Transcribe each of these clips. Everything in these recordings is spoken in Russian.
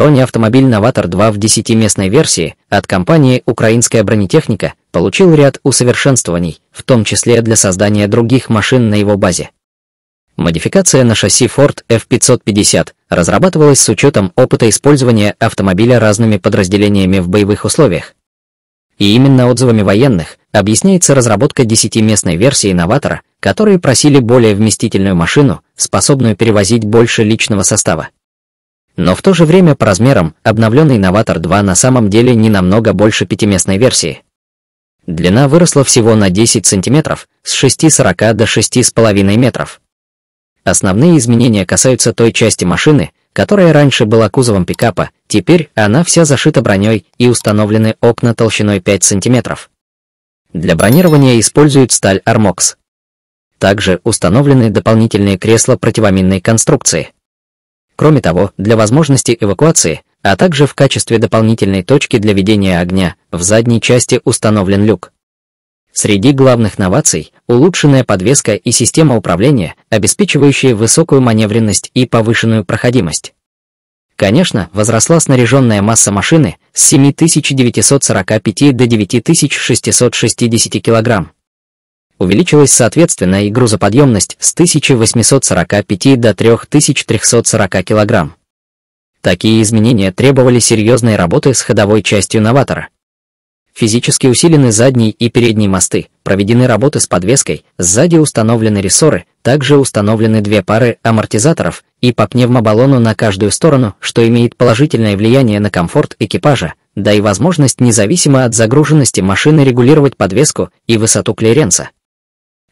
Бронеавтомобиль «Новатор-2» в 10-местной версии от компании «Украинская бронетехника» получил ряд усовершенствований, в том числе для создания других машин на его базе. Модификация на шасси Ford F550 разрабатывалась с учетом опыта использования автомобиля разными подразделениями в боевых условиях. И именно отзывами военных объясняется разработка 10-местной версии «Новатора», которые просили более вместительную машину, способную перевозить больше личного состава. Но в то же время по размерам обновленный Innovator 2 на самом деле не намного больше пятиместной версии. Длина выросла всего на 10 см, с 6,40 до 6,5 метров. Основные изменения касаются той части машины, которая раньше была кузовом пикапа, теперь она вся зашита броней и установлены окна толщиной 5 см. Для бронирования используют сталь Армокс. Также установлены дополнительные кресла противоминной конструкции. Кроме того, для возможности эвакуации, а также в качестве дополнительной точки для ведения огня, в задней части установлен люк. Среди главных новаций – улучшенная подвеска и система управления, обеспечивающие высокую маневренность и повышенную проходимость. Конечно, возросла снаряженная масса машины с 7945 до 9660 кг увеличилась соответственно и грузоподъемность с 1845 до 3340 кг. Такие изменения требовали серьезной работы с ходовой частью «Новатора». Физически усилены задний и передний мосты, проведены работы с подвеской, сзади установлены рессоры, также установлены две пары амортизаторов и по пневмобаллону на каждую сторону, что имеет положительное влияние на комфорт экипажа, да и возможность независимо от загруженности машины регулировать подвеску и высоту клиренса.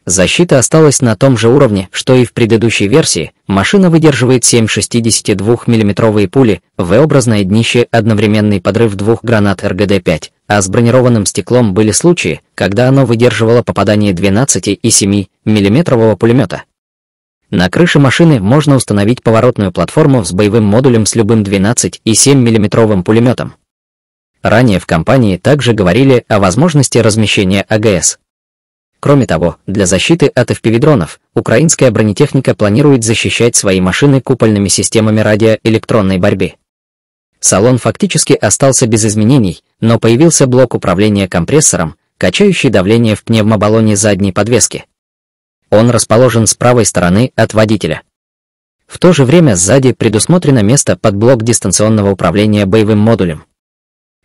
Защита осталась на том же уровне, что и в предыдущей версии. Машина выдерживает 762 62 миллиметровые пули, V-образное днище, одновременный подрыв двух гранат РГД-5, а с бронированным стеклом были случаи, когда оно выдерживало попадание 12 и 7 миллиметрового пулемета. На крыше машины можно установить поворотную платформу с боевым модулем с любым 12 и 7 миллиметровым пулеметом. Ранее в компании также говорили о возможности размещения АГС. Кроме того, для защиты от FPV-дронов, украинская бронетехника планирует защищать свои машины купольными системами радиоэлектронной борьбы. Салон фактически остался без изменений, но появился блок управления компрессором, качающий давление в пневмобаллоне задней подвески. Он расположен с правой стороны от водителя. В то же время сзади предусмотрено место под блок дистанционного управления боевым модулем.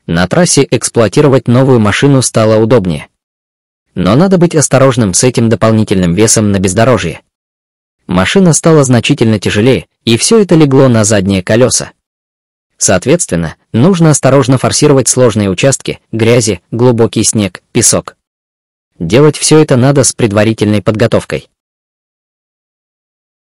На трассе эксплуатировать новую машину стало удобнее. Но надо быть осторожным с этим дополнительным весом на бездорожье. Машина стала значительно тяжелее, и все это легло на задние колеса. Соответственно, нужно осторожно форсировать сложные участки, грязи, глубокий снег, песок. Делать все это надо с предварительной подготовкой.